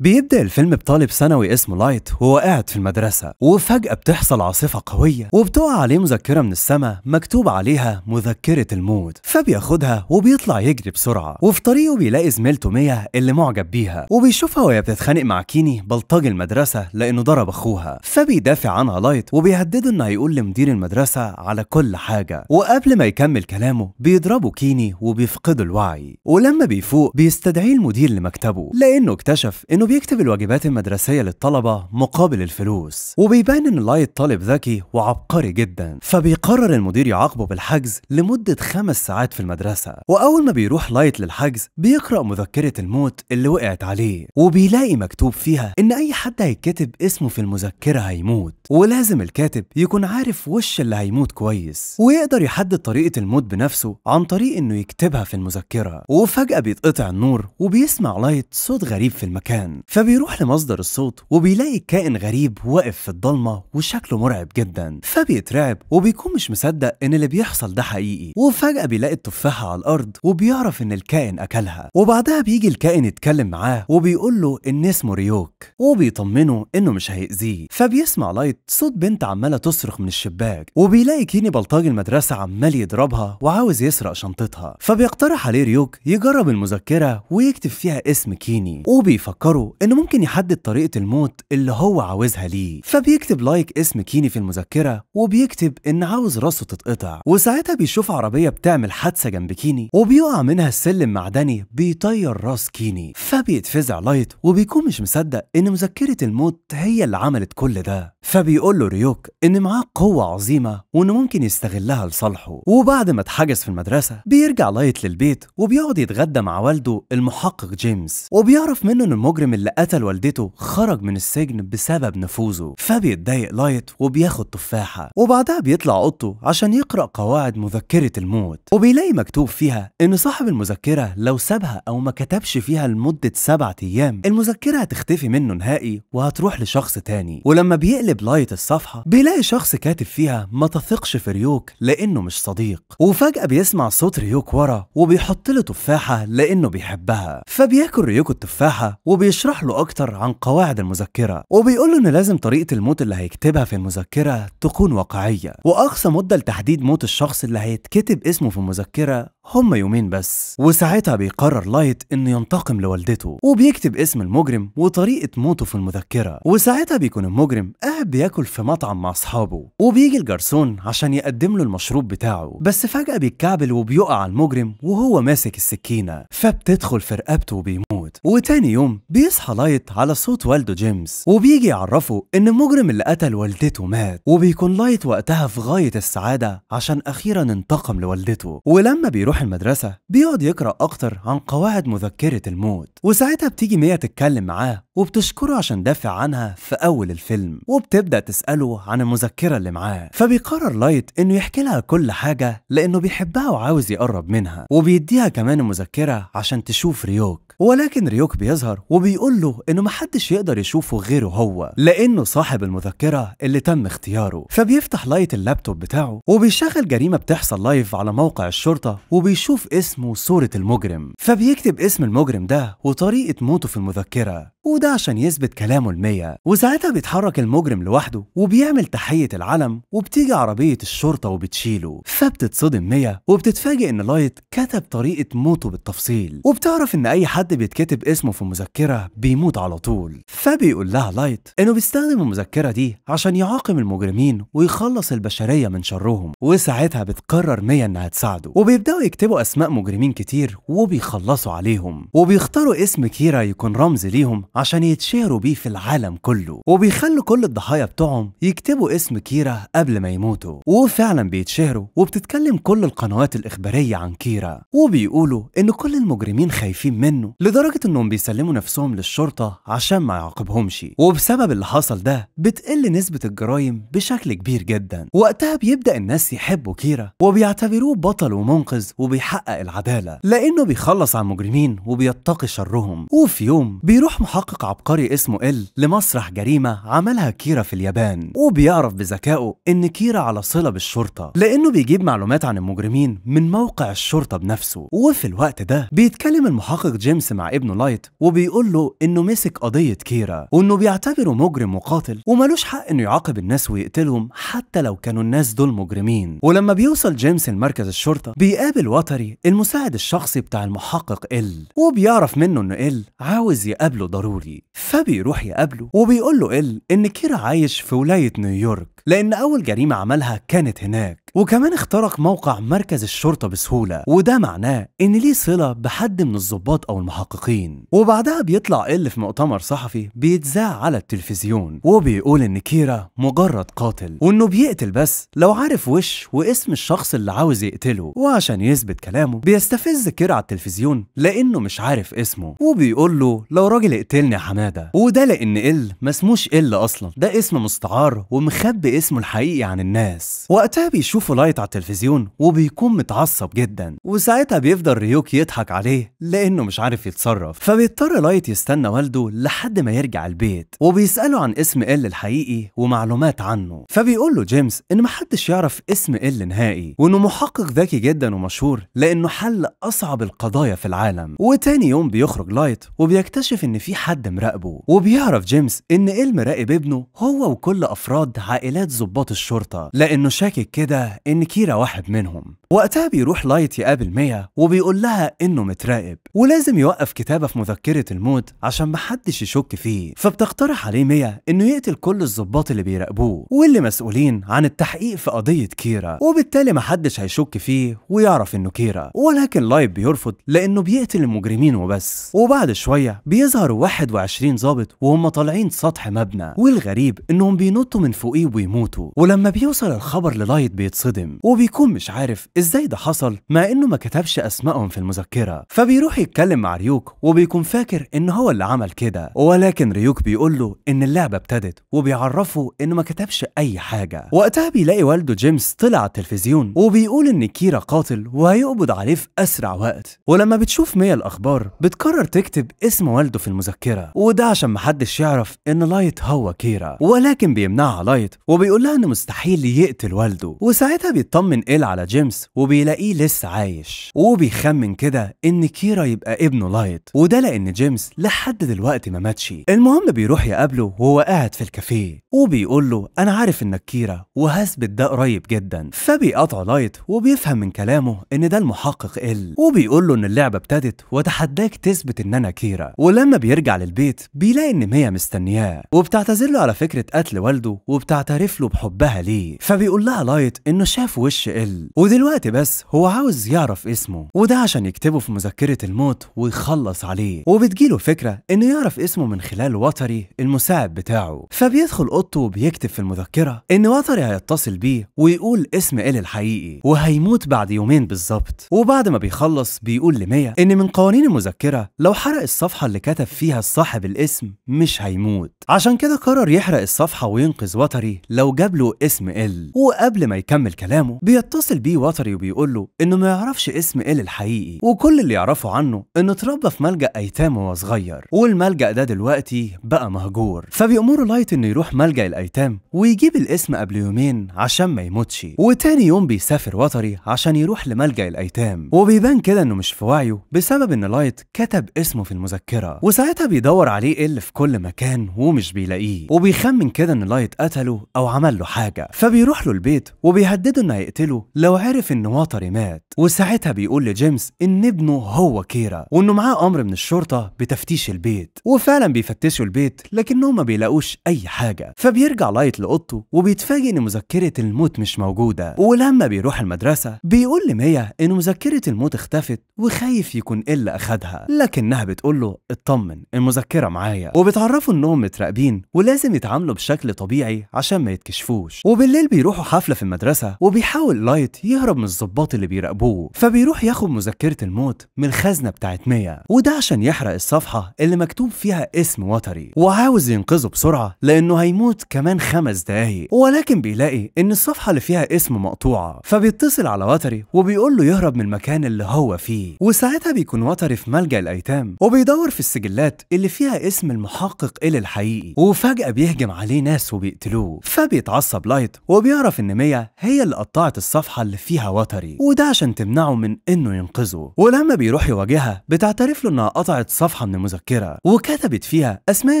بيبدأ الفيلم بطالب ثانوي اسمه لايت وهو قاعد في المدرسة وفجأة بتحصل عاصفة قوية وبتقع عليه مذكرة من السماء مكتوب عليها مذكرة الموت فبياخدها وبيطلع يجري بسرعة وفي طريقه بيلاقي زميلته ميا اللي معجب بيها وبيشوفها وهي بتتخانق مع كيني بلطج المدرسة لأنه ضرب أخوها فبيدافع عنها لايت وبيهدده إنه هيقول لمدير المدرسة على كل حاجة وقبل ما يكمل كلامه بيضربه كيني وبيفقدوا الوعي ولما بيفوق بيستدعيه المدير لمكتبه لأنه اكتشف إنه بيكتب الواجبات المدرسية للطلبة مقابل الفلوس وبيبان إن لايت طالب ذكي وعبقري جدا فبيقرر المدير يعاقبه بالحجز لمدة خمس ساعات في المدرسة وأول ما بيروح لايت للحجز بيقرأ مذكرة الموت اللي وقعت عليه وبيلاقي مكتوب فيها إن أي حد هيتكتب اسمه في المذكرة هيموت ولازم الكاتب يكون عارف وش اللي هيموت كويس ويقدر يحدد طريقة الموت بنفسه عن طريق إنه يكتبها في المذكرة وفجأة بيتقطع النور وبيسمع لايت صوت غريب في المكان فبيروح لمصدر الصوت وبيلاقي كائن غريب واقف في الضلمة وشكله مرعب جدا فبيترعب وبيكون مش مصدق ان اللي بيحصل ده حقيقي وفجأة بيلاقي التفاحة على الأرض وبيعرف ان الكائن أكلها وبعدها بيجي الكائن يتكلم معاه وبيقول له ان اسمه ريوك وبيطمنه انه مش هيأذيه فبيسمع لايت صوت بنت عمالة تصرخ من الشباك وبيلاقي كيني بلطاج المدرسة عمال يضربها وعاوز يسرق شنطتها فبيقترح عليه ريوك يجرب المذكرة ويكتب فيها اسم كيني وبيفكروا إنه ممكن يحدد طريقة الموت اللي هو عاوزها ليه فبيكتب لايك اسم كيني في المذكرة وبيكتب إن عاوز راسه تتقطع وساعتها بيشوف عربية بتعمل حادثة جنب كيني وبيقع منها السلم معدني بيطير راس كيني فبيتفزع لايت وبيكون مش مصدق إن مذكرة الموت هي اللي عملت كل ده فبيقول له ريوك إن معاه قوة عظيمة وإنه ممكن يستغلها لصالحه وبعد ما اتحجز في المدرسة بيرجع لايت للبيت وبيقعد يتغدى مع والده المحقق جيمس وبيعرف منه إن المجرم اللي قتل والدته خرج من السجن بسبب نفوذه فبيتضايق لايت وبياخد تفاحة وبعدها بيطلع أوضته عشان يقرأ قواعد مذكرة الموت وبيلاقي مكتوب فيها إن صاحب المذكرة لو سابها أو ما كتبش فيها لمدة سبعة أيام المذكرة هتختفي منه نهائي وهتروح لشخص تاني ولما بيقلب بيقلب لايت الصفحة بيلاقي شخص كاتب فيها ما تثقش في ريوك لأنه مش صديق وفجأة بيسمع صوت ريوك ورا وبيحط له تفاحة لأنه بيحبها فبياكل ريوك التفاحة وبيشرح له أكتر عن قواعد المذكرة وبيقول له إن لازم طريقة الموت اللي هيكتبها في المذكرة تكون واقعية وأقصى مدة لتحديد موت الشخص اللي هيتكتب اسمه في المذكرة هم يومين بس وساعتها بيقرر لايت انه ينتقم لوالدته وبيكتب اسم المجرم وطريقه موته في المذكره وساعتها بيكون المجرم قاعد واحد بياكل في مطعم مع اصحابه وبيجي الجرسون عشان يقدم له المشروب بتاعه بس فجأة بيتكعبل وبيقع على المجرم وهو ماسك السكينة فبتدخل في رقبته وبيموت وتاني يوم بيصحى لايت على صوت والده جيمس وبيجي يعرفه ان المجرم اللي قتل والدته مات وبيكون لايت وقتها في غاية السعادة عشان اخيرا انتقم لوالدته ولما بيروح المدرسة بيقعد يقرأ اكتر عن قواعد مذكرة الموت وساعتها بتيجي ميا تتكلم معاه وبتشكره عشان دافع عنها في أول الفيلم وبتبدأ تسأله عن المذكرة اللي معاه فبيقرر لايت إنه يحكي لها كل حاجة لأنه بيحبها وعاوز يقرب منها وبيديها كمان المذكرة عشان تشوف ريوك ولكن ريوك بيظهر وبيقول له إنه محدش يقدر يشوفه غيره هو لأنه صاحب المذكرة اللي تم اختياره فبيفتح لايت اللابتوب بتاعه وبيشغل جريمة بتحصل لايف على موقع الشرطة وبيشوف اسمه وصورة المجرم فبيكتب اسم المجرم ده وطريقة موته في المذكرة وده وده عشان يثبت كلامه المية وساعتها بيتحرك المجرم لوحده وبيعمل تحية العلم وبتيجي عربية الشرطة وبتشيله فبتتصدم مية وبتتفاجئ إن لايت كتب طريقة موته بالتفصيل وبتعرف إن أي حد بيتكتب اسمه في مذكرة بيموت على طول فبيقول لها لايت إنه بيستخدم المذكرة دي عشان يعاقب المجرمين ويخلص البشرية من شرهم وساعتها بتقرر مية إنها تساعده وبيبدأوا يكتبوا أسماء مجرمين كتير وبيخلصوا عليهم وبيختاروا اسم كيرا يكون رمز ليهم عشان عشان يتشهروا بيه في العالم كله وبيخلوا كل الضحايا بتوعهم يكتبوا اسم كيرا قبل ما يموتوا وفعلا بيتشهروا وبتتكلم كل القنوات الإخبارية عن كيرا وبيقولوا إن كل المجرمين خايفين منه لدرجة إنهم بيسلموا نفسهم للشرطة عشان ما يعاقبهمش وبسبب اللي حصل ده بتقل نسبة الجرايم بشكل كبير جدا وقتها بيبدأ الناس يحبوا كيرا وبيعتبروه بطل ومنقذ وبيحقق العدالة لأنه بيخلص على المجرمين وبيتقي شرهم وفي يوم بيروح محقق عبقري اسمه إل لمسرح جريمة عملها كيرا في اليابان وبيعرف بذكائه إن كيرا على صلة بالشرطة لأنه بيجيب معلومات عن المجرمين من موقع الشرطة بنفسه وفي الوقت ده بيتكلم المحقق جيمس مع ابنه لايت وبيقول له إنه مسك قضية كيرا وإنه بيعتبره مجرم وقاتل وملوش حق إنه يعاقب الناس ويقتلهم حتى لو كانوا الناس دول مجرمين ولما بيوصل جيمس لمركز الشرطة بيقابل وتري المساعد الشخصي بتاع المحقق إل وبيعرف منه إنه إل عاوز يقابله ضروري فبيروح يقابله وبيقول له ال إن كيرا عايش في ولاية نيويورك لأن أول جريمة عملها كانت هناك وكمان اخترق موقع مركز الشرطة بسهولة وده معناه إن ليه صلة بحد من الظباط أو المحققين وبعدها بيطلع إل في مؤتمر صحفي بيتذاع على التلفزيون وبيقول إن كيرا مجرد قاتل وإنه بيقتل بس لو عارف وش واسم الشخص اللي عاوز يقتله وعشان يثبت كلامه بيستفز كيرا على التلفزيون لأنه مش عارف اسمه وبيقول له لو راجل اقتلني يا حمادة وده لأن إل ما اسموش إل أصلا ده اسم مستعار ومخبي اسمه الحقيقي عن الناس وقتها بيشوفه لايت على التلفزيون وبيكون متعصب جدا وساعتها بيفضل ريوك يضحك عليه لانه مش عارف يتصرف فبيضطر لايت يستنى والده لحد ما يرجع البيت وبيساله عن اسم ال الحقيقي ومعلومات عنه فبيقول له جيمس ان محدش يعرف اسم ال نهائي وانه محقق ذكي جدا ومشهور لانه حل اصعب القضايا في العالم وتاني يوم بيخرج لايت وبيكتشف ان في حد مراقبه وبيعرف جيمس ان ال مراقب ابنه هو وكل افراد عائلات ظباط ضباط الشرطة لأنه شاكك كده إن كيرا واحد منهم وقتها بيروح لايت يقابل ميا وبيقول لها انه متراقب ولازم يوقف كتابه في مذكره الموت عشان محدش يشك فيه فبتقترح عليه ميا انه يقتل كل الظباط اللي بيراقبوه واللي مسؤولين عن التحقيق في قضيه كيرا وبالتالي محدش هيشك فيه ويعرف انه كيرا ولكن لايت بيرفض لانه بيقتل المجرمين وبس وبعد شويه بيظهر 21 ظابط وهم طالعين سطح مبنى والغريب انهم بينطوا من فوقيه ويموتوا ولما بيوصل الخبر للايت بيتصدم وبيكون مش عارف ازاي ده حصل مع انه ما كتبش اسمائهم في المذكره فبيروح يتكلم مع ريوك وبيكون فاكر ان هو اللي عمل كده ولكن ريوك بيقول له ان اللعبه ابتدت وبيعرفه انه ما كتبش اي حاجه وقتها بيلاقي والده جيمس طلع على التلفزيون وبيقول ان كيرا قاتل وهيقبض عليه في اسرع وقت ولما بتشوف ميا الاخبار بتقرر تكتب اسم والده في المذكره وده عشان محدش يعرف ان لايت هو كيرا ولكن بيمنعها لايت وبيقول لها انه مستحيل يقتل والده وساعتها بيطمن ايل على جيمس وبيلاقيه لسه عايش وبيخمن كده ان كيرا يبقى ابنه لايت وده لان جيمس لحد دلوقتي ما ماتش المهم بيروح يقابله وهو قاعد في الكافيه وبيقول له انا عارف انك كيرا وهثبت ده قريب جدا فبيقطعه لايت وبيفهم من كلامه ان ده المحقق ال وبيقول له ان اللعبه ابتدت وتحداك تثبت ان انا كيرا ولما بيرجع للبيت بيلاقي ان ميا مستنياه وبتعتذر له على فكره قتل والده وبتعترف له بحبها ليه فبيقول لها لايت انه شاف وش ال ودلوقتي بس هو عاوز يعرف اسمه وده عشان يكتبه في مذكرة الموت ويخلص عليه وبتجيله فكرة إنه يعرف اسمه من خلال وتري المساعد بتاعه فبيدخل أوضته وبيكتب في المذكرة إن وتري هيتصل بيه ويقول اسم إل الحقيقي وهيموت بعد يومين بالظبط وبعد ما بيخلص بيقول لمية إن من قوانين المذكرة لو حرق الصفحة اللي كتب فيها صاحب الاسم مش هيموت عشان كده قرر يحرق الصفحة وينقذ وتري لو جاب له اسم إل وقبل ما يكمل كلامه بيتصل بيه وتري ماريو بيقول له إنه ما يعرفش اسم إيل الحقيقي وكل اللي يعرفه عنه إنه اتربى في ملجأ أيتام وهو صغير والملجأ ده دلوقتي بقى مهجور فبيأمره لايت إنه يروح ملجأ الأيتام ويجيب الاسم قبل يومين عشان ما يموتش وتاني يوم بيسافر وطري عشان يروح لملجأ الأيتام وبيبان كده إنه مش في وعيه بسبب إن لايت كتب اسمه في المذكرة وساعتها بيدور عليه إل في كل مكان ومش بيلاقيه وبيخمن كده إن لايت قتله أو عمل له حاجة فبيروح له البيت وبيهدده إنه هيقتله لو عرف إن واتري مات وساعتها بيقول لجيمس إن ابنه هو كيرا وإنه معاه أمر من الشرطة بتفتيش البيت وفعلا بيفتشوا البيت لكنهم ما بيلاقوش أي حاجة فبيرجع لايت لأوضته وبيتفاجئ إن مذكرة الموت مش موجودة ولما بيروح المدرسة بيقول لميا إن مذكرة الموت اختفت وخايف يكون إلا أخدها لكنها بتقول له اطمن المذكرة معايا وبتعرفوا إنهم متراقبين ولازم يتعاملوا بشكل طبيعي عشان ما يتكشفوش وبالليل بيروحوا حفلة في المدرسة وبيحاول لايت يهرب من الظباط اللي بيراقبوه فبيروح ياخد مذكرة الموت من الخزنة بتاعت ميا وده عشان يحرق الصفحة اللي مكتوب فيها اسم وتري وعاوز ينقذه بسرعة لأنه هيموت كمان خمس دقايق ولكن بيلاقي إن الصفحة اللي فيها اسم مقطوعة فبيتصل على وتري وبيقول له يهرب من المكان اللي هو فيه وساعتها بيكون وتري في ملجأ الأيتام وبيدور في السجلات اللي فيها اسم المحقق إلي الحقيقي وفجأة بيهجم عليه ناس وبيقتلوه فبيتعصب لايت وبيعرف إن ميا هي اللي قطعت الصفحة اللي فيها وتري وده عشان تمنعه من انه ينقذه ولما بيروح يواجهها بتعترف له انها قطعت صفحه من المذكره وكتبت فيها اسماء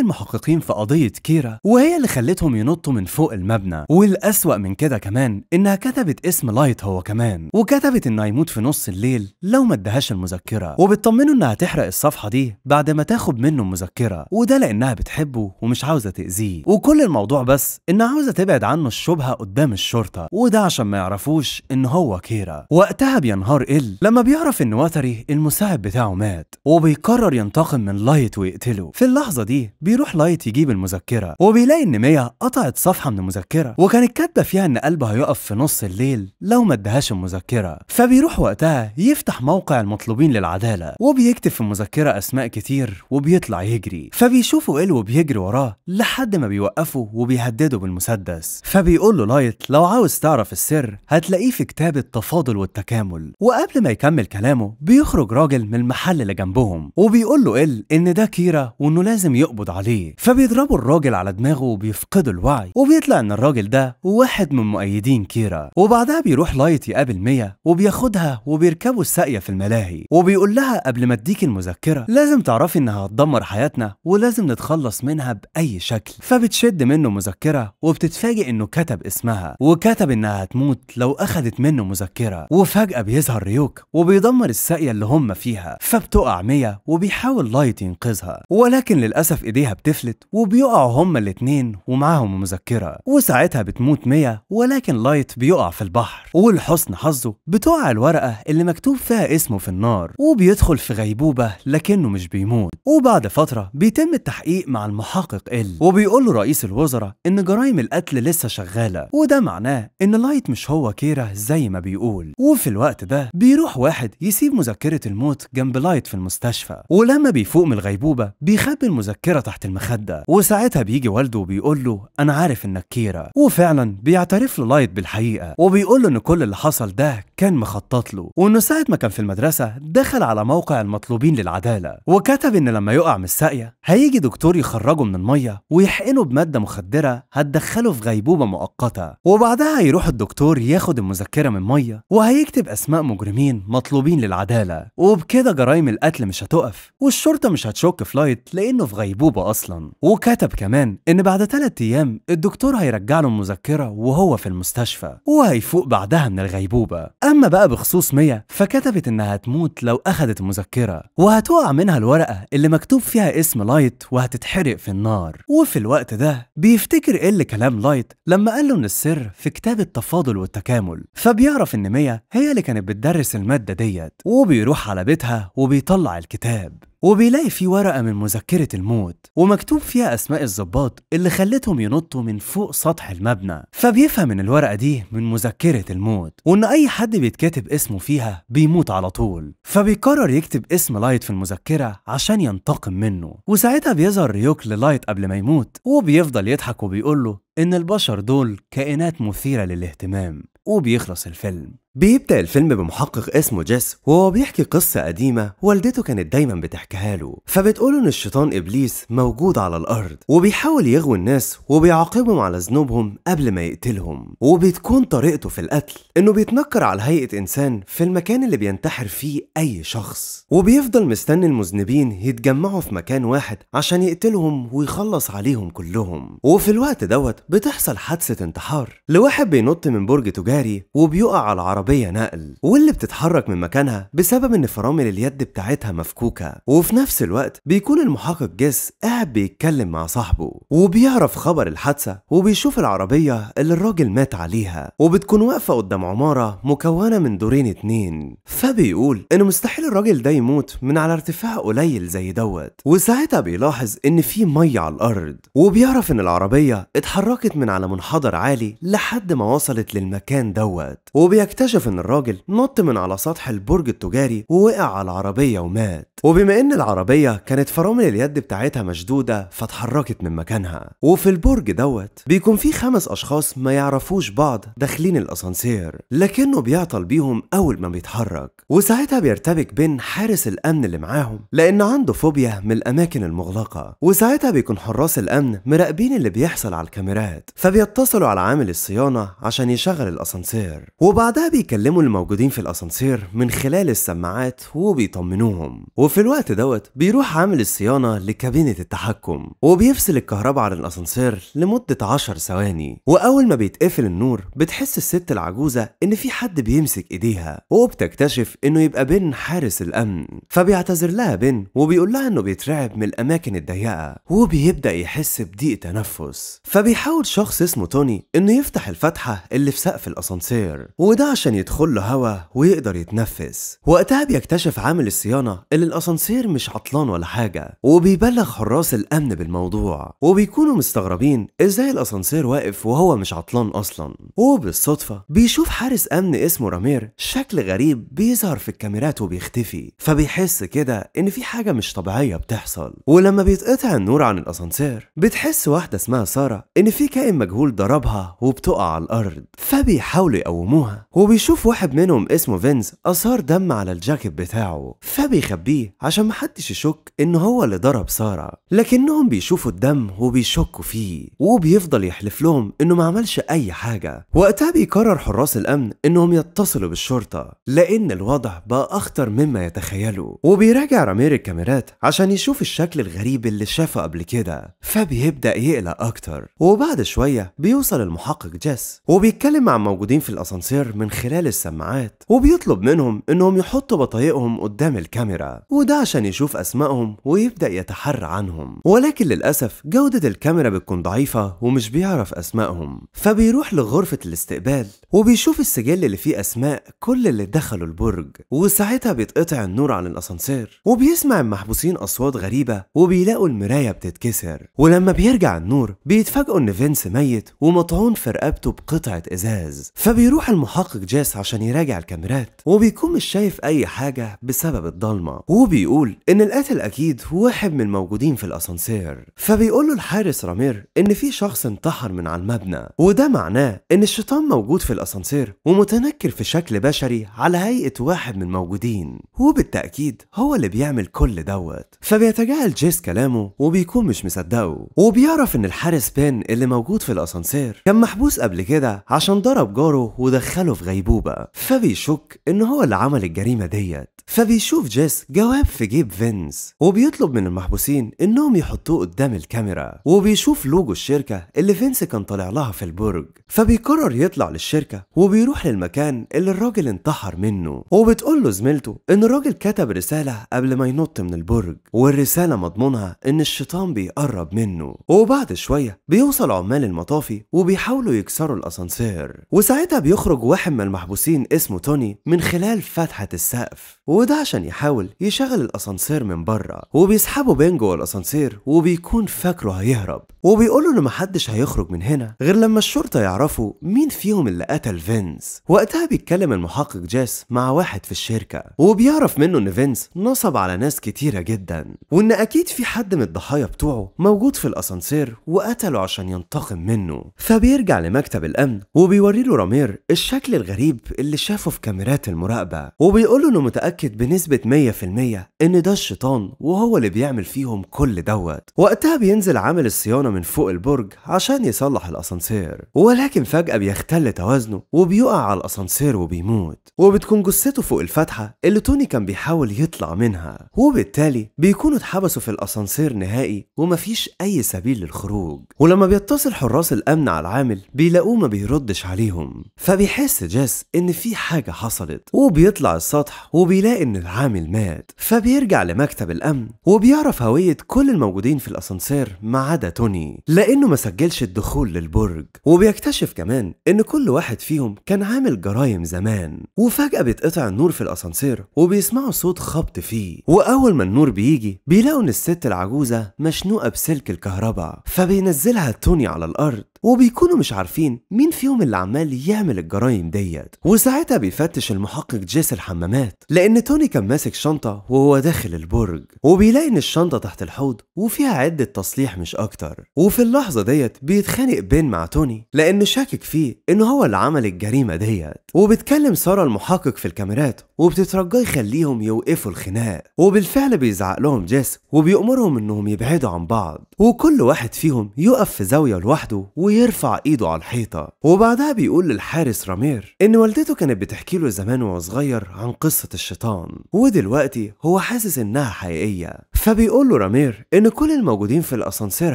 المحققين في قضيه كيرا وهي اللي خلتهم ينطوا من فوق المبنى والاسوا من كده كمان انها كتبت اسم لايت هو كمان وكتبت انه هيموت في نص الليل لو ما ادهاش المذكره وبتطمنه انها تحرق الصفحه دي بعد ما تاخد منه المذكره وده لانها بتحبه ومش عاوزه تاذيه وكل الموضوع بس انها عاوزه تبعد عنه الشبهه قدام الشرطه وده عشان ما يعرفوش ان هو كيرا وقتها بينهار ال لما بيعرف ان واتري المساعد بتاعه مات وبيقرر ينتقم من لايت ويقتله في اللحظه دي بيروح لايت يجيب المذكره وبيلاقي ان ميا قطعت صفحه من المذكره وكانت كاتبه فيها ان قلبها هيقف في نص الليل لو ما ادهاش المذكره فبيروح وقتها يفتح موقع المطلوبين للعداله وبيكتب في المذكره اسماء كتير وبيطلع يجري فبيشوفوا ال وبيجري وراه لحد ما بيوقفه وبيهدده بالمسدس فبيقول له لايت لو عاوز تعرف السر هتلاقيه في كتاب التفاضل والتكامل وقبل ما يكمل كلامه بيخرج راجل من المحل اللي جنبهم وبيقول له ال ان ده كيرا وانه لازم يقبض عليه فبيضربوا الراجل على دماغه وبيفقدوا الوعي وبيطلع ان الراجل ده واحد من مؤيدين كيرا وبعدها بيروح لايت يقابل ميا وبياخدها وبيركبوا الساقية في الملاهي وبيقول لها قبل ما اديكي المذكرة لازم تعرفي انها هتدمر حياتنا ولازم نتخلص منها بأي شكل فبتشد منه مذكرة وبتتفاجئ انه كتب اسمها وكتب انها هتموت لو اخدت منه مذكرة مبكرة وفجأة بيظهر ريوك وبيدمر الساقية اللي هم فيها فبتقع ميا وبيحاول لايت ينقذها ولكن للأسف إيديها بتفلت وبيقعوا هما الاتنين ومعاهم مذكرة وساعتها بتموت ميا ولكن لايت بيقع في البحر ولحسن حظه بتقع الورقة اللي مكتوب فيها اسمه في النار وبيدخل في غيبوبة لكنه مش بيموت وبعد فترة بيتم التحقيق مع المحقق ال وبيقول له رئيس الوزراء إن جرائم القتل لسه شغالة وده معناه إن لايت مش هو كيرا زي ما بيقول بيقول وفي الوقت ده بيروح واحد يسيب مذكرة الموت جنب لايت في المستشفى ولما بيفوق من الغيبوبة بيخبي المذكرة تحت المخدة وساعتها بيجي والده وبيقول له أنا عارف إنك كيرة وفعلا بيعترف له لايت بالحقيقة وبيقول له إن كل اللي حصل ده كان مخطط له وإنه ساعة ما كان في المدرسة دخل على موقع المطلوبين للعدالة وكتب إن لما يقع من الساقية هيجي دكتور يخرجه من المية ويحقنه بمادة مخدرة هتدخله في غيبوبة مؤقتة وبعدها يروح الدكتور ياخد المذكرة من مية القضية وهيكتب أسماء مجرمين مطلوبين للعدالة وبكده جرائم القتل مش هتقف والشرطة مش هتشك في لايت لأنه في غيبوبة أصلا وكتب كمان إن بعد ثلاثة أيام الدكتور هيرجع له المذكرة وهو في المستشفى وهيفوق بعدها من الغيبوبة أما بقى بخصوص ميا فكتبت إنها هتموت لو أخذت المذكرة وهتقع منها الورقة اللي مكتوب فيها اسم لايت وهتتحرق في النار وفي الوقت ده بيفتكر إيه اللي كلام لايت لما قال له إن السر في كتاب التفاضل والتكامل فبيعرف ان ميا هي اللي كانت بتدرس المادة ديت وبيروح على بيتها وبيطلع الكتاب وبيلاقي فيه ورقة من مذكرة الموت ومكتوب فيها أسماء الظباط اللي خلتهم ينطوا من فوق سطح المبنى فبيفهم إن الورقة دي من مذكرة الموت وإن أي حد بيتكتب اسمه فيها بيموت على طول فبيقرر يكتب اسم لايت في المذكرة عشان ينتقم منه وساعتها بيظهر ريوك للايت قبل ما يموت وبيفضل يضحك وبيقول له إن البشر دول كائنات مثيرة للاهتمام وبيخلص الفيلم بيبدأ الفيلم بمحقق اسمه جيس وهو بيحكي قصة قديمة والدته كانت دايما بتحكيها له فبتقول ان الشيطان ابليس موجود على الارض وبيحاول يغوي الناس وبيعاقبهم على ذنوبهم قبل ما يقتلهم وبتكون طريقته في القتل انه بيتنكر على هيئة انسان في المكان اللي بينتحر فيه اي شخص وبيفضل مستني المذنبين يتجمعوا في مكان واحد عشان يقتلهم ويخلص عليهم كلهم وفي الوقت دوت بتحصل حادثة انتحار لواحد بينط من برج تجاري وبيقع على عربية عربية نقل واللي بتتحرك من مكانها بسبب إن فرامل اليد بتاعتها مفكوكة وفي نفس الوقت بيكون المحقق جيس قاعد بيتكلم مع صاحبه وبيعرف خبر الحادثة وبيشوف العربية اللي الراجل مات عليها وبتكون واقفة قدام عمارة مكونة من دورين اتنين فبيقول إن مستحيل الراجل ده يموت من على ارتفاع قليل زي دوت وساعتها بيلاحظ إن في مية على الأرض وبيعرف إن العربية اتحركت من على منحدر عالي لحد ما وصلت للمكان دوت وبيكتشف اكتشف ان الراجل نط من على سطح البرج التجاري ووقع على العربية ومات وبما ان العربية كانت فرامل اليد بتاعتها مشدودة فاتحركت من مكانها وفي البرج دوت بيكون في خمس اشخاص ما يعرفوش بعض داخلين الاسانسير لكنه بيعطل بيهم اول ما بيتحرك وساعتها بيرتبك بين حارس الامن اللي معاهم لان عنده فوبيا من الاماكن المغلقة وساعتها بيكون حراس الامن مراقبين اللي بيحصل على الكاميرات فبيتصلوا على عامل الصيانة عشان يشغل الاسانسير وبعدها بيكلموا الموجودين في الاسانسير من خلال السماعات وبيطمنوهم وفي الوقت دوت بيروح عامل الصيانه لكابينه التحكم وبيفصل الكهرباء عن الاسانسير لمده 10 ثواني واول ما بيتقفل النور بتحس الست العجوزه ان في حد بيمسك ايديها وبتكتشف انه يبقى بن حارس الامن فبيعتذر لها بن وبيقول لها انه بيترعب من الاماكن الضيقه وبيبدا يحس بضيق تنفس فبيحاول شخص اسمه توني انه يفتح الفتحه اللي في سقف الاسانسير وده عشان عشان يدخل له هوا ويقدر يتنفس وقتها بيكتشف عامل الصيانة ان الأسانسير مش عطلان ولا حاجة وبيبلغ حراس الأمن بالموضوع وبيكونوا مستغربين إزاي الأسانسير واقف وهو مش عطلان أصلا وبالصدفة بيشوف حارس أمن اسمه رامير شكل غريب بيظهر في الكاميرات وبيختفي فبيحس كده إن في حاجة مش طبيعية بتحصل ولما بيتقطع النور عن الأسانسير بتحس واحدة اسمها سارة إن في كائن مجهول ضربها وبتقع على الأرض فبيحاولوا يقوموها وبي ويشوف واحد منهم اسمه فينز أثار دم على الجاكيت بتاعه فبيخبيه عشان محدش يشك إن هو اللي ضرب سارة لكنهم بيشوفوا الدم وبيشكوا فيه وبيفضل يحلف لهم إنه ما عملش أي حاجة وقتها بيقرر حراس الأمن إنهم يتصلوا بالشرطة لأن الوضع بقى أخطر مما يتخيلوا وبيراجع رامير الكاميرات عشان يشوف الشكل الغريب اللي شافه قبل كده فبيبدأ يقلق أكتر وبعد شوية بيوصل المحقق جاس وبيتكلم مع الموجودين في الأسانسير من خلال خلال السماعات وبيطلب منهم انهم يحطوا بطايقهم قدام الكاميرا وده عشان يشوف اسمائهم ويبدا يتحرى عنهم ولكن للاسف جوده الكاميرا بتكون ضعيفه ومش بيعرف اسمائهم فبيروح لغرفه الاستقبال وبيشوف السجل اللي فيه اسماء كل اللي دخلوا البرج وساعتها بيتقطع النور عن الاسانسير وبيسمع المحبوسين اصوات غريبه وبيلاقوا المرايه بتتكسر ولما بيرجع النور بيتفاجئوا ان فينس ميت ومطعون في رقبته بقطعه ازاز فبيروح المحقق جاي جاس عشان يراجع الكاميرات وبيكون مش شايف أي حاجة بسبب الضلمة وبيقول إن القاتل أكيد واحد من الموجودين في الأسانسير فبيقول له الحارس رامير إن في شخص انتحر من على المبنى وده معناه إن الشيطان موجود في الأسانسير ومتنكر في شكل بشري على هيئة واحد من الموجودين وبالتأكيد هو اللي بيعمل كل دوت فبيتجاهل جيس كلامه وبيكون مش مصدقه وبيعرف إن الحارس بين اللي موجود في الأسانسير كان محبوس قبل كده عشان ضرب جاره ودخله في غيبوبة الحبوبة فبيشك إن هو اللي عمل الجريمة ديت فبيشوف جيس جواب في جيب فينس وبيطلب من المحبوسين انهم يحطوه قدام الكاميرا وبيشوف لوجو الشركه اللي فينس كان طالع لها في البرج فبيقرر يطلع للشركه وبيروح للمكان اللي الراجل انتحر منه وبتقول له زميلته ان الراجل كتب رساله قبل ما ينط من البرج والرساله مضمونها ان الشيطان بيقرب منه وبعد شويه بيوصل عمال المطافي وبيحاولوا يكسروا الاسانسير وساعتها بيخرج واحد من محبوسين اسمه توني من خلال فتحة السقف وده عشان يحاول يشغل الأسانسير من بره وبيسحبه بين جوه الأسانسير وبيكون فاكره هيهرب وبيقوله إن محدش هيخرج من هنا غير لما الشرطة يعرفوا مين فيهم اللي قتل فينس وقتها بيتكلم المحقق جاس مع واحد في الشركة وبيعرف منه إن فينس نصب على ناس كتيرة جدا وإن أكيد في حد من الضحايا بتوعه موجود في الأسانسير وقتله عشان ينتقم منه فبيرجع لمكتب الأمن وبيوريله رامير الشكل الغريب الغريب اللي شافه في كاميرات المراقبة وبيقول له إنه متأكد بنسبة 100% إن ده الشيطان وهو اللي بيعمل فيهم كل دوت وقتها بينزل عامل الصيانة من فوق البرج عشان يصلح الأسانسير ولكن فجأة بيختل توازنه وبيقع على الأسانسير وبيموت وبتكون جثته فوق الفتحة اللي توني كان بيحاول يطلع منها وبالتالي بيكونوا اتحبسوا في الأسانسير نهائي ومفيش أي سبيل للخروج ولما بيتصل حراس الأمن على العامل بيلاقوه ما بيردش عليهم فبيحس جاز بيحس إن في حاجة حصلت وبيطلع السطح وبيلاقي إن العامل مات فبيرجع لمكتب الأمن وبيعرف هوية كل الموجودين في الأسانسير ما عدا توني لأنه ما سجلش الدخول للبرج وبيكتشف كمان إن كل واحد فيهم كان عامل جرايم زمان وفجأة بيتقطع النور في الأسانسير وبيسمعوا صوت خبط فيه وأول ما النور بيجي بيلاقوا إن الست العجوزة مشنوقة بسلك الكهرباء فبينزلها توني على الأرض وبيكونوا مش عارفين مين فيهم اللي عمال يعمل الجرايم ديت وساعتها بيفتش المحقق جيس الحمامات لان توني كان ماسك شنطه وهو داخل البرج وبيلاقي ان الشنطه تحت الحوض وفيها عده تصليح مش اكتر وفي اللحظه ديت بيتخانق بين مع توني لانه شاكك فيه ان هو اللي عمل الجريمه ديت وبتكلم ساره المحقق في الكاميرات وبتترجاه يخليهم يوقفوا الخناق وبالفعل بيزعق لهم جيس وبيأمرهم انهم يبعدوا عن بعض وكل واحد فيهم يقف في زاوية لوحده ويرفع ايده على الحيطة وبعدها بيقول للحارس رامير ان والدته كانت بتحكي له زمان وهو صغير عن قصة الشيطان ودلوقتي هو حاسس انها حقيقية فبيقول له رامير ان كل الموجودين في الاسانسير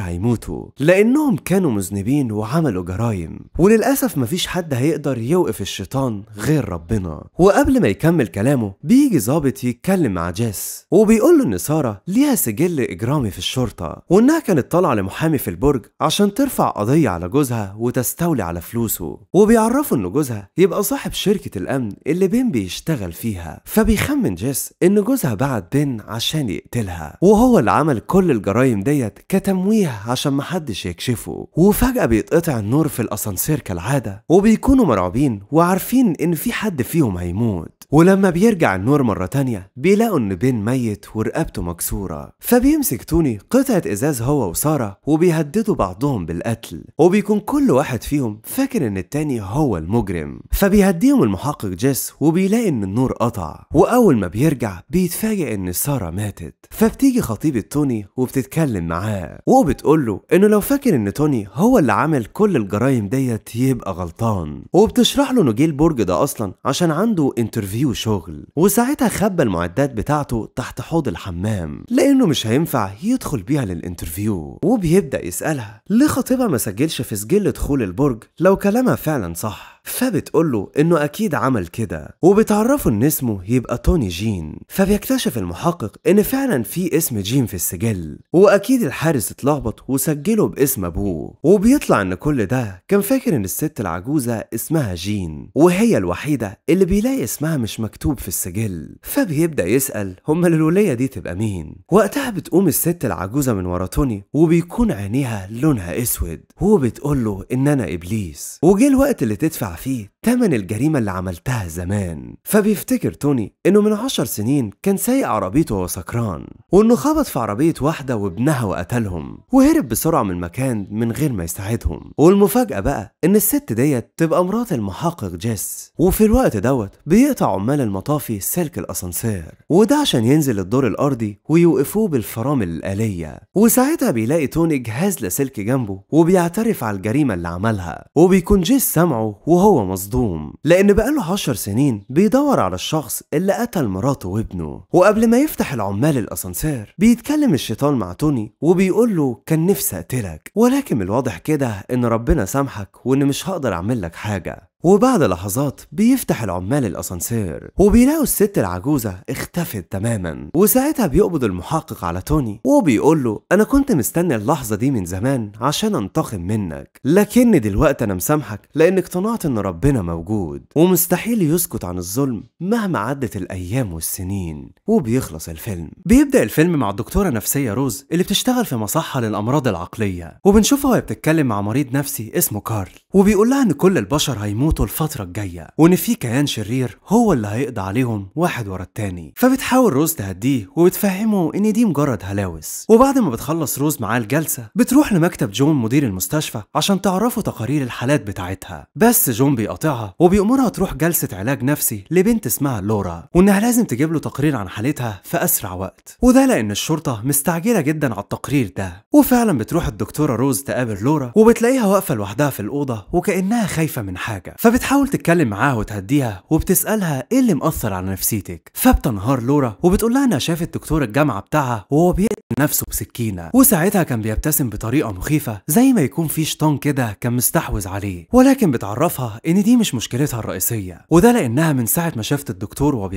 هيموتوا لانهم كانوا مذنبين وعملوا جرايم وللاسف مفيش حد هيقدر يوقف الشيطان غير ربنا وقبل ما يكمل كلامه بيجي ظابط يتكلم مع جاس وبيقول له ان ساره ليها سجل اجرامي في الشرطه وانها كانت طالعه لمحامي في البرج عشان ترفع قضيه على جوزها وتستولي على فلوسه وبيعرفوا ان جوزها يبقى صاحب شركه الامن اللي بين بيشتغل فيها فبيخمن جاس ان جوزها بعت بين عشان يقتلها وهو اللي عمل كل الجرايم ديت كتمويه عشان محدش يكشفه وفجاه بيتقطع النور في الاسانسير كالعاده وبيكونوا مرعوبين وعارفين ان في حد فيهم هيموت ولما لما بيرجع النور مرة تانية بيلاقوا إن بين ميت ورقبته مكسورة فبيمسك توني قطعة إزاز هو وسارة وبيهددوا بعضهم بالقتل وبيكون كل واحد فيهم فاكر إن التاني هو المجرم فبيهديهم المحقق جيس وبيلاقي إن النور قطع وأول ما بيرجع بيتفاجئ إن سارة ماتت فبتيجي خطيبة توني وبتتكلم معاه وبتقول له إنه لو فاكر إن توني هو اللي عمل كل الجرايم ديت يبقى غلطان وبتشرح له إنه جه البرج ده أصلا عشان عنده انترفيو شغل الشغل وساعتها خبى المعدات بتاعته تحت حوض الحمام لانه مش هينفع يدخل بيها للانترفيو وبيبدا يسالها ليه خطيبها ما سجلش في سجل دخول البرج لو كلامها فعلا صح فبتقول له انه اكيد عمل كده وبتعرفه ان اسمه يبقى توني جين فبيكتشف المحقق ان فعلا في اسم جين في السجل واكيد الحارس اتلخبط وسجله باسم ابوه وبيطلع ان كل ده كان فاكر ان الست العجوزه اسمها جين وهي الوحيده اللي بيلاقي اسمها مش مكتوب في السجل فبيبدا يسال هم الوليه دي تبقى مين وقتها بتقوم الست العجوزه من ورا توني وبيكون عينيها لونها اسود وبتقول له ان انا ابليس وجه الوقت اللي تدفع فيه تمن الجريمة اللي عملتها زمان فبيفتكر توني إنه من عشر سنين كان سايق عربيته وهو سكران وإنه خبط في عربية واحدة وابنها وقتلهم وهرب بسرعة من المكان من غير ما يساعدهم والمفاجأة بقى إن الست ديت تبقى مرات المحقق جيس وفي الوقت دوت بيقطع عمال المطافي سلك الأسانسير وده عشان ينزل الدور الأرضي ويوقفوه بالفرامل الآلية وساعتها بيلاقي توني جهاز لاسلكي جنبه وبيعترف على الجريمة اللي عملها وبيكون جيس سامعه وهو وهو مصدوم لأن بقاله عشر سنين بيدور على الشخص اللي قتل مراته وابنه وقبل ما يفتح العمال الأسانسير بيتكلم الشيطان مع توني وبيقول له كان نفسي أقتلك ولكن الواضح كده إن ربنا سامحك وإن مش هقدر أعمل لك حاجة وبعد لحظات بيفتح العمال الاسانسير وبيلاقوا الست العجوزه اختفت تماما وساعتها بيقبض المحقق على توني وبيقول له انا كنت مستني اللحظه دي من زمان عشان انتقم منك لكن دلوقتي انا مسامحك لان اقتنعت ان ربنا موجود ومستحيل يسكت عن الظلم مهما عدت الايام والسنين وبيخلص الفيلم بيبدا الفيلم مع الدكتوره نفسيه روز اللي بتشتغل في مصحه للامراض العقليه وبنشوفها وهي بتتكلم مع مريض نفسي اسمه كارل وبيقول لها ان كل البشر هيموت يموتوا الفترة الجاية وإن في كيان شرير هو اللي هيقضي عليهم واحد ورا التاني فبتحاول روز تهديه وبتفهمه إن دي مجرد هلاوس وبعد ما بتخلص روز معاه الجلسة بتروح لمكتب جون مدير المستشفى عشان تعرفه تقارير الحالات بتاعتها بس جون بيقاطعها وبيأمرها تروح جلسة علاج نفسي لبنت اسمها لورا وإنها لازم تجيب له تقرير عن حالتها في أسرع وقت وده لأن الشرطة مستعجلة جدا على التقرير ده وفعلا بتروح الدكتورة روز تقابل لورا وبتلاقيها واقفة لوحدها في الأوضة وكأنها خايفة من حاجة فبتحاول تتكلم معاها وتهديها وبتسألها ايه اللي مأثر على نفسيتك فبتنهار لورا وبتقولها انها شافت دكتور الجامعة بتاعها وهو بيقتل نفسه بسكينة وساعتها كان بيبتسم بطريقة مخيفة زي ما يكون في شيطان كده كان مستحوذ عليه ولكن بتعرفها ان دي مش مشكلتها الرئيسية وده لانها من ساعة ما شافت الدكتور وهو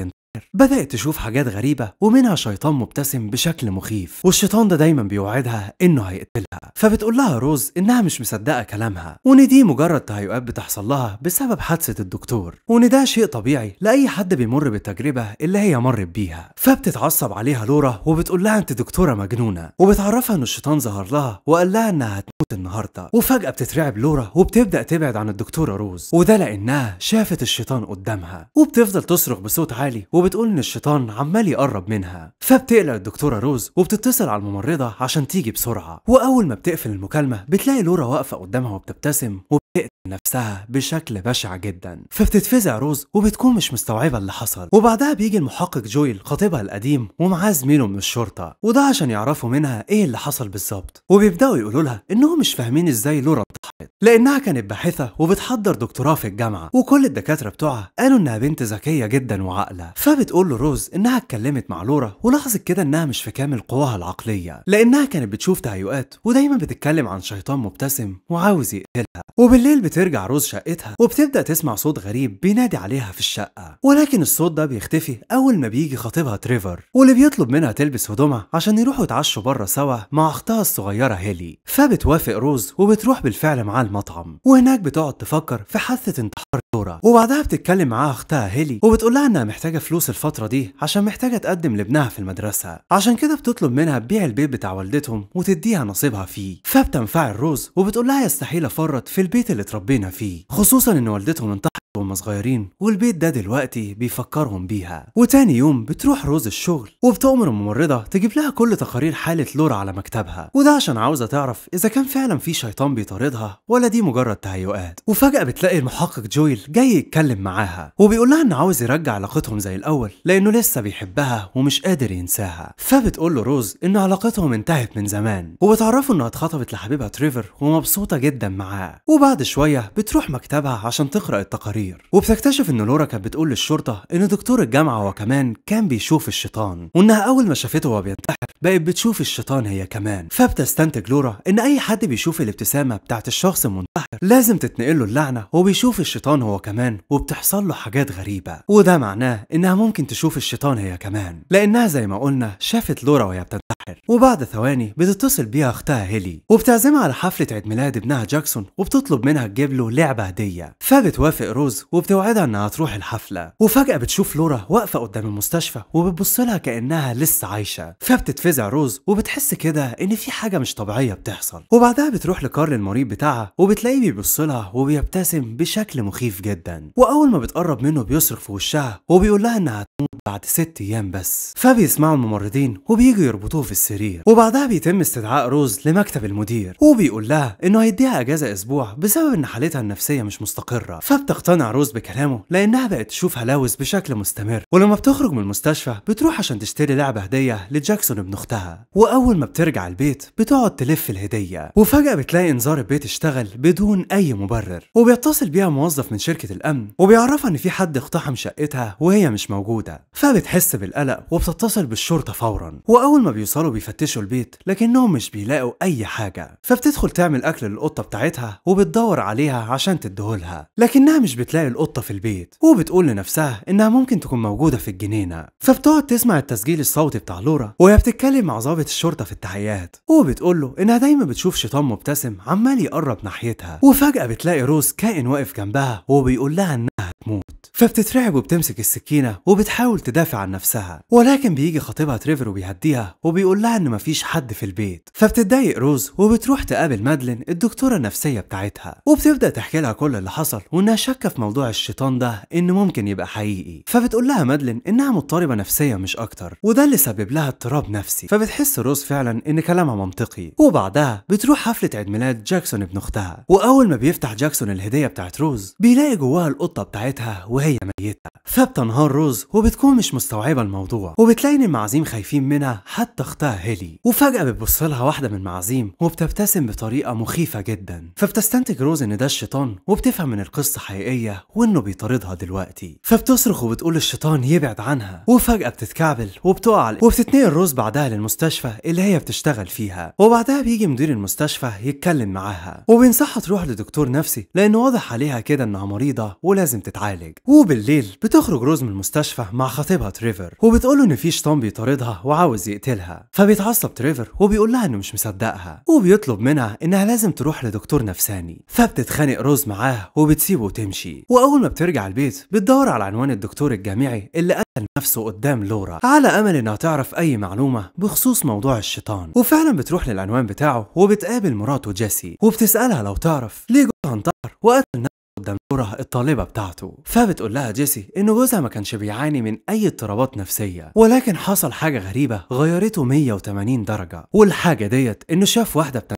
بدأت تشوف حاجات غريبة ومنها شيطان مبتسم بشكل مخيف والشيطان ده دايما بيوعدها انه هيقتلها فبتقول لها روز انها مش مصدقة كلامها وان دي مجرد تهيؤات بتحصل لها بسبب حادثة الدكتور وان ده شيء طبيعي لأي حد بيمر بالتجربة اللي هي مرت بيها فبتتعصب عليها لورا وبتقول لها انت دكتورة مجنونة وبتعرفها ان الشيطان ظهر لها وقال لها انها هتموت النهاردة وفجأة بتترعب لورا وبتبدأ تبعد عن الدكتورة روز وده لأنها شافت الشيطان قدامها وبتفضل تصرخ بصوت عالي وب وبتقول إن الشيطان عمال يقرب منها فبتقلق الدكتورة روز وبتتصل على الممرضة عشان تيجي بسرعة وأول ما بتقفل المكالمة بتلاقي لورا واقفة قدامها وبتبتسم وبتقتل نفسها بشكل بشع جدا فبتتفزع روز وبتكون مش مستوعبه اللي حصل وبعدها بيجي المحقق جويل خطيبها القديم ومعاه زميله من الشرطه وده عشان يعرفوا منها ايه اللي حصل بالظبط وبيبداوا يقولوا لها انهم مش فاهمين ازاي لورا اتضحت لانها كانت باحثه وبتحضر دكتوراه في الجامعه وكل الدكاتره بتوعها قالوا انها بنت ذكيه جدا وعاقله فبتقول له روز انها اتكلمت مع لورا ولاحظت كده انها مش في كامل قواها العقليه لانها كانت بتشوف تهيؤات ودايما بتتكلم عن شيطان مبتسم وعاوز يقتلها وبالليل بت بترجع روز شقتها وبتبدا تسمع صوت غريب بينادي عليها في الشقه ولكن الصوت ده بيختفي اول ما بيجي خطيبها تريفر واللي بيطلب منها تلبس هدومها عشان يروحوا يتعشوا بره سوا مع اختها الصغيره هيلي فبتوافق روز وبتروح بالفعل معاه المطعم وهناك بتقعد تفكر في حادثه انتحار دورك وبعدها بتتكلم معاها اختها هيلي وبتقول لها انها محتاجه فلوس الفتره دي عشان محتاجه تقدم لابنها في المدرسه عشان كده بتطلب منها تبيع البيت بتاع والدتهم وتديها نصيبها فيه فبتنفعل روز وبتقول لها يستحيل افرط في البيت اللي اتربينا فيه خصوصا ان والدتهم انتحرت وهم صغيرين والبيت ده دلوقتي بيفكرهم بيها وتاني يوم بتروح روز الشغل وبتأمر الممرضة تجيب لها كل تقارير حالة لورا على مكتبها وده عشان عاوزة تعرف إذا كان فعلا في شيطان بيطاردها ولا دي مجرد تهيؤات وفجأة بتلاقي المحقق جويل جاي يتكلم معاها وبيقول لها إنه عاوز يرجع علاقتهم زي الأول لأنه لسه بيحبها ومش قادر ينساها فبتقول له روز إن علاقتهم انتهت من زمان وبتعرفه إنها اتخطبت لحبيبها تريفر ومبسوطة جدا معاه وبعد شوية بتروح مكتبها عشان تقرأ التقارير الصغير وبتكتشف ان لورا كانت بتقول للشرطه ان دكتور الجامعه هو كمان كان بيشوف الشيطان وانها اول ما شافته وهو بينتحر بقت بتشوف الشيطان هي كمان فبتستنتج لورا ان اي حد بيشوف الابتسامه بتاعت الشخص المنتحر لازم تتنقل له اللعنه وبيشوف الشيطان هو كمان وبتحصل له حاجات غريبه وده معناه انها ممكن تشوف الشيطان هي كمان لانها زي ما قلنا شافت لورا وهي بتنتحر وبعد ثواني بتتصل بيها اختها هيلي وبتعزمها على حفله عيد ميلاد ابنها جاكسون وبتطلب منها تجيب له لعبه هديه فبتوافق روز وبتوعدها انها تروح الحفله وفجاه بتشوف لورا واقفه قدام المستشفى وبتبص لها كانها لسه عايشه فبتتفزع روز وبتحس كده ان في حاجه مش طبيعيه بتحصل وبعدها بتروح لكارل المريض بتاعها وبتلاقيه بيبص لها وبيبتسم بشكل مخيف جدا واول ما بتقرب منه بيصرخ في وشها وبيقول لها انها هتموت بعد ست ايام بس فبيسمعوا الممرضين وبييجوا يربطوه في السرير وبعدها بيتم استدعاء روز لمكتب المدير وبيقول لها انه هيديها اجازه اسبوع بسبب ان حالتها النفسيه مش مستقره فبتقتنع كمان عروس بكلامه لانها بقت تشوف هلاوس بشكل مستمر ولما بتخرج من المستشفى بتروح عشان تشتري لعبه هديه لجاكسون ابن اختها واول ما بترجع البيت بتقعد تلف الهديه وفجاه بتلاقي انذار البيت اشتغل بدون اي مبرر وبيتصل بيها موظف من شركه الامن وبيعرفها ان في حد اقتحم شقتها وهي مش موجوده فبتحس بالقلق وبتتصل بالشرطه فورا واول ما بيوصلوا بيفتشوا البيت لكنهم مش بيلاقوا اي حاجه فبتدخل تعمل اكل للقطه بتاعتها وبتدور عليها عشان تديهولها لكنها مش بتلاقي القطة في البيت وبتقول لنفسها إنها ممكن تكون موجودة في الجنينة فبتقعد تسمع التسجيل الصوتي بتاع لورا وهي بتتكلم مع ضابط الشرطة في التحيات وبتقول له إنها دايما بتشوف شيطان مبتسم عمال يقرب ناحيتها وفجأة بتلاقي روز كائن واقف جنبها وبيقول لها إنها هتموت فبتترعب وبتمسك السكينة وبتحاول تدافع عن نفسها ولكن بيجي خطيبها تريفر وبيهديها وبيقول لها إن مفيش حد في البيت فبتتضايق روز وبتروح تقابل مادلين الدكتورة النفسية بتاعتها وبتبدأ تحكي لها كل اللي حصل وإنها شاكة في في موضوع الشيطان ده إنه ممكن يبقى حقيقي فبتقول لها مادلين إنها مضطربة نفسيا مش أكتر وده اللي سبب لها اضطراب نفسي فبتحس روز فعلا إن كلامها منطقي وبعدها بتروح حفلة عيد ميلاد جاكسون ابن أختها وأول ما بيفتح جاكسون الهدية بتاعت روز بيلاقي جواها القطة بتاعتها وهي ميتة فبتنهار روز وبتكون مش مستوعبة الموضوع وبتلاقي إن المعازيم خايفين منها حتى أختها هيلي وفجأة بتبص لها واحدة من المعازيم وبتبتسم بطريقة مخيفة جدا فبتستنتج روز إن ده الشيطان وبتفهم إن القصة حقيقية وانه بيطاردها دلوقتي فبتصرخ وبتقول الشيطان يبعد عنها وفجأة بتتكعبل وبتقع وبتتنقل روز بعدها للمستشفى اللي هي بتشتغل فيها وبعدها بيجي مدير المستشفى يتكلم معاها وبينصحها تروح لدكتور نفسي لانه واضح عليها كده انها مريضة ولازم تتعالج وبالليل بتخرج روز من المستشفى مع خطيبها تريفر وبتقوله ان في شيطان بيطاردها وعاوز يقتلها فبيتعصب تريفر وبيقول لها انه مش مصدقها وبيطلب منها انها لازم تروح لدكتور نفساني فبتتخانق روز معاه وبتسيبه وتمشي فيه واول ما بترجع البيت بتدور على عنوان الدكتور الجامعي اللي قتل نفسه قدام لورا على امل انها تعرف اي معلومه بخصوص موضوع الشيطان وفعلا بتروح للعنوان بتاعه وبتقابل مراته جيسي وبتسالها لو تعرف ليه جوزها انتحر وقتل نفسه قدام لورا الطالبة بتاعته فبتقول لها جيسي إن جوزها ما كانش بيعاني من أي اضطرابات نفسية ولكن حصل حاجة غريبة غيرته 180 درجة والحاجة ديت إنه شاف واحدة بتنجح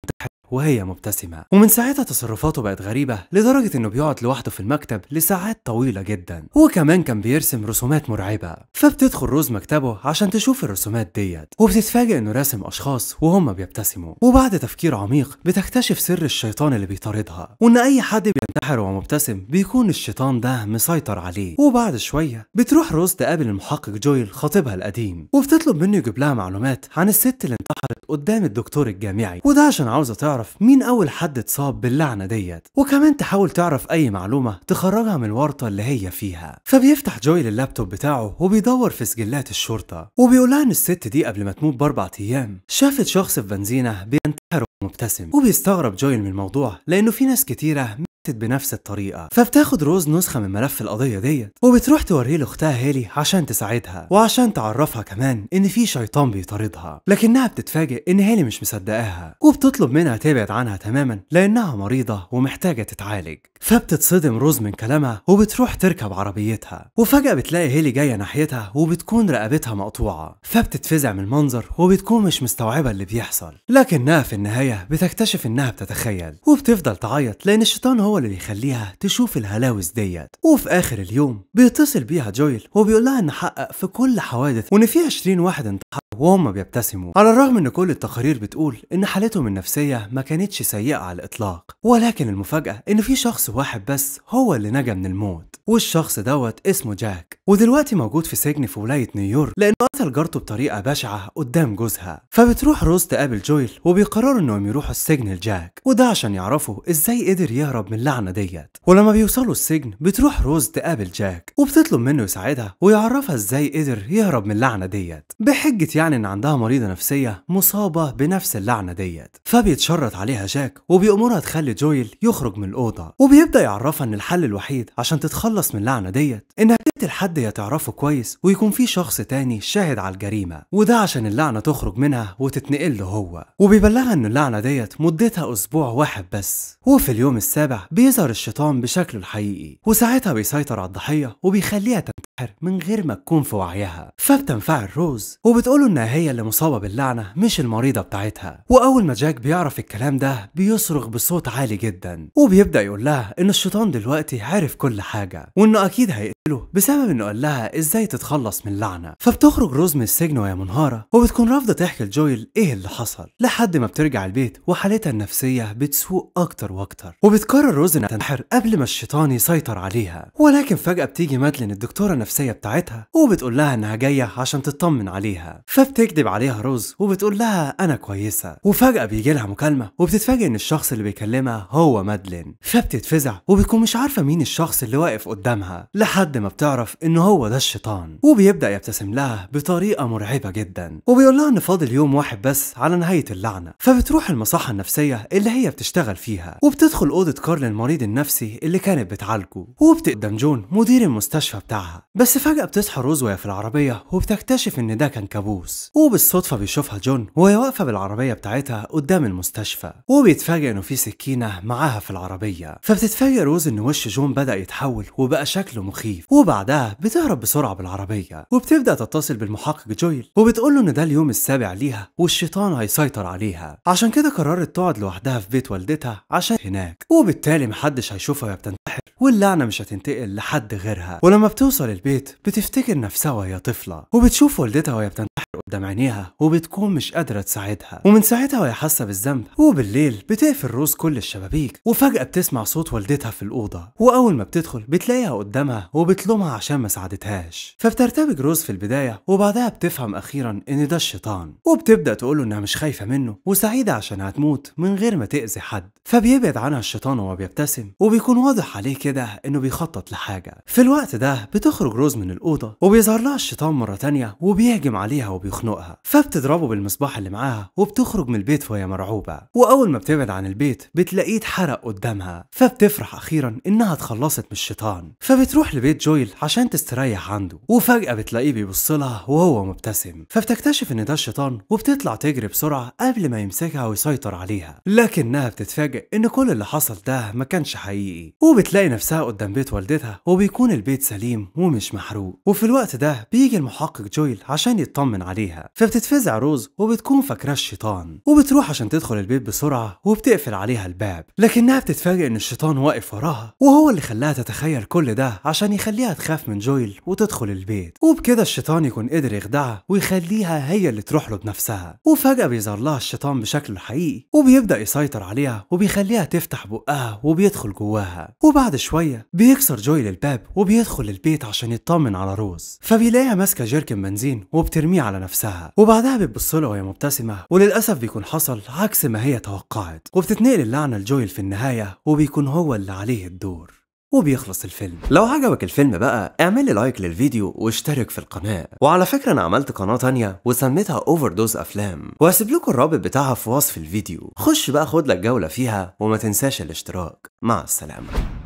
وهي مبتسمة ومن ساعتها تصرفاته بقت غريبة لدرجة انه بيقعد لوحده في المكتب لساعات طويلة جدا وكمان كان بيرسم رسومات مرعبة فبتدخل روز مكتبه عشان تشوف الرسومات ديت وبتتفاجئ انه راسم اشخاص وهم بيبتسموا وبعد تفكير عميق بتكتشف سر الشيطان اللي بيطاردها وان اي حد بينتحر وهو مبتسم بيكون الشيطان ده مسيطر عليه وبعد شوية بتروح روز تقابل المحقق جويل خطيبها القديم وبتطلب منه يجيب لها معلومات عن الست اللي انتحرت قدام الدكتور الجامعي وده عشان عاوزة تعرف تعرف مين أول حد اتصاب باللعنة ديت وكمان تحاول تعرف أي معلومة تخرجها من الورطة اللي هي فيها فبيفتح جويل اللابتوب بتاعه وبيدور في سجلات الشرطة وبيقولها إن الست دي قبل ما تموت بأربع أيام شافت شخص في بنزينة بينتحر ومبتسم وبيستغرب جويل من الموضوع لأنه في ناس كتيرة بنفس الطريقة فبتاخد روز نسخة من ملف القضية ديت وبتروح توريه لاختها هيلي عشان تساعدها وعشان تعرفها كمان ان في شيطان بيطاردها لكنها بتتفاجئ ان هيلي مش مصدقاها وبتطلب منها تبعد عنها تماما لانها مريضة ومحتاجة تتعالج فبتتصدم روز من كلامها وبتروح تركب عربيتها وفجأة بتلاقي هيلي جاية ناحيتها وبتكون رقبتها مقطوعة فبتتفزع من المنظر وبتكون مش مستوعبة اللي بيحصل لكنها في النهاية بتكتشف انها بتتخيل وبتفضل تعيط لان الشيطان هو هو اللي يخليها تشوف الهلاوس ديت وفي اخر اليوم بيتصل بيها جويل وبيقول لها ان حقق في كل حوادث وان في 20 واحد انتحر وهم بيبتسموا على الرغم ان كل التقارير بتقول ان حالتهم النفسية ما كانتش سيئة على الاطلاق ولكن المفاجأة ان في شخص واحد بس هو اللي نجا من الموت والشخص دوت اسمه جاك ودلوقتي موجود في سجن في ولاية نيويورك لانه قتل جارته بطريقة بشعة قدام جوزها فبتروح روز تقابل جويل وبيقرروا انهم يروحوا السجن لجاك وده عشان يعرفوا ازاي قدر يهرب من اللعنة ديت ولما بيوصلوا السجن بتروح روز تقابل جاك وبتطلب منه يساعدها ويعرفها ازاي قدر يهرب من اللعنة ديت بحجة يعني يعني ان عندها مريضه نفسيه مصابه بنفس اللعنه ديت فبيتشرط عليها جاك وبيأمرها تخلي جويل يخرج من الاوضه وبيبدا يعرفها ان الحل الوحيد عشان تتخلص من اللعنه ديت انها لحد يتعرفه كويس ويكون في شخص تاني شاهد على الجريمة وده عشان اللعنة تخرج منها وتتنقل له هو وبيبلغها ان اللعنة ديت مدتها اسبوع واحد بس وفي اليوم السابع بيظهر الشيطان بشكله الحقيقي وساعتها بيسيطر على الضحية وبيخليها تنتحر من غير ما تكون في وعيها فبتنفعل روز وبتقوله انها هي اللي مصابة باللعنة مش المريضة بتاعتها وأول ما جاك بيعرف الكلام ده بيصرخ بصوت عالي جدا وبيبدأ يقول لها إن الشيطان دلوقتي عارف كل حاجة وإنه أكيد هيقتله بس بسبب انه قال لها ازاي تتخلص من اللعنه فبتخرج روز من السجن وهي منهاره وبتكون رافضه تحكي لجويل ايه اللي حصل لحد ما بترجع البيت وحالتها النفسيه بتسوء اكتر واكتر وبتقرر روز انها تنحر قبل ما الشيطان يسيطر عليها ولكن فجاه بتيجي مادلين الدكتوره النفسيه بتاعتها وبتقول لها انها جايه عشان تطمن عليها فبتكذب عليها روز وبتقول لها انا كويسه وفجاه بيجي لها مكالمه وبتتفاجئ ان الشخص اللي بيكلمها هو مادلين فبتتفزع وبتكون مش عارفه مين الشخص اللي واقف قدامها لحد ما بتعرف بيعرف انه هو ده الشيطان وبيبدا يبتسم لها بطريقه مرعبه جدا وبيقول لها ان فاضل يوم واحد بس على نهايه اللعنه فبتروح المصحه النفسيه اللي هي بتشتغل فيها وبتدخل اوضه كارل المريض النفسي اللي كانت بتعالجه وبتقدم جون مدير المستشفى بتاعها بس فجاه بتصحى روز وهي في العربيه وبتكتشف ان ده كان كابوس وبالصدفه بيشوفها جون وهي واقفه بالعربيه بتاعتها قدام المستشفى وبيتفاجئ انه في سكينه معاها في العربيه فبتتفاجئ روز ان وش جون بدا يتحول وبقى شكله مخيف وبعد بعدها بتهرب بسرعة بالعربية وبتبدأ تتصل بالمحقق جويل وبتقول له إن ده اليوم السابع ليها والشيطان هيسيطر عليها عشان كده قررت تقعد لوحدها في بيت والدتها عشان هناك وبالتالي محدش هيشوفها وهي بتنتحر واللعنة مش هتنتقل لحد غيرها ولما بتوصل البيت بتفتكر نفسها وهي طفلة وبتشوف والدتها وهي بتنتحر قدام عينيها وبتكون مش قادرة تساعدها ومن ساعتها وهي حاسة بالذنب وبالليل بتقفل روز كل الشبابيك وفجأة بتسمع صوت والدتها في الأوضة وأول ما بتدخل بتلاقيها قدامها وبتلومها عشان ما ساعدتهاش فبترتبك روز في البداية وبعدها بتفهم أخيرا إن ده الشيطان وبتبدأ تقوله إنها مش خايفة منه وسعيدة عشان هتموت من غير ما تأذي حد فبيبعد عنها الشيطان وهو بيبتسم وبيكون واضح عليه كده إنه بيخطط لحاجة في الوقت ده بتخرج روز من الأوضة وبيظهر لها الشيطان مرة تانية وبيهجم عليها وبيخنقها فبتضربه بالمصباح اللي معاها وبتخرج من البيت وهي مرعوبة وأول ما بتبعد عن البيت بتلاقيه اتحرق قدامها فبتفرح أخيرا إنها اتخلصت من الشيطان فبتروح لبيت جويل عشان تستريح عنده وفجأة بتلاقيه بيبصلها وهو مبتسم فبتكتشف ان ده الشيطان وبتطلع تجري بسرعة قبل ما يمسكها ويسيطر عليها لكنها بتتفاجئ ان كل اللي حصل ده ما كانش حقيقي وبتلاقي نفسها قدام بيت والدتها وبيكون البيت سليم ومش محروق وفي الوقت ده بيجي المحقق جويل عشان يطمن عليها فبتتفزع روز وبتكون فاكراه الشيطان وبتروح عشان تدخل البيت بسرعة وبتقفل عليها الباب لكنها بتتفاجئ ان الشيطان واقف وراها وهو اللي خلاها تتخيل كل ده عشان يخليها تخاف تخاف من جويل وتدخل البيت وبكده الشيطان يكون قدر يخدعها ويخليها هي اللي تروح له بنفسها وفجأة بيظهر لها الشيطان بشكله الحقيقي وبيبدأ يسيطر عليها وبيخليها تفتح بقها وبيدخل جواها وبعد شوية بيكسر جويل الباب وبيدخل البيت عشان يطمن على روز فبيلاقيها ماسكة جيركن بنزين وبترميه على نفسها وبعدها بتبص له وهي مبتسمة وللأسف بيكون حصل عكس ما هي توقعت وبتتنقل اللعنة لجويل في النهاية وبيكون هو اللي عليه الدور وبيخلص الفيلم لو عجبك الفيلم بقى اعمل لي لايك للفيديو واشترك في القناة وعلى فكرة انا عملت قناة تانية وسميتها اوفر دوز افلام وهسيب لكم الرابط بتاعها في وصف الفيديو خش بقى خد لك جولة فيها وما تنساش الاشتراك مع السلامة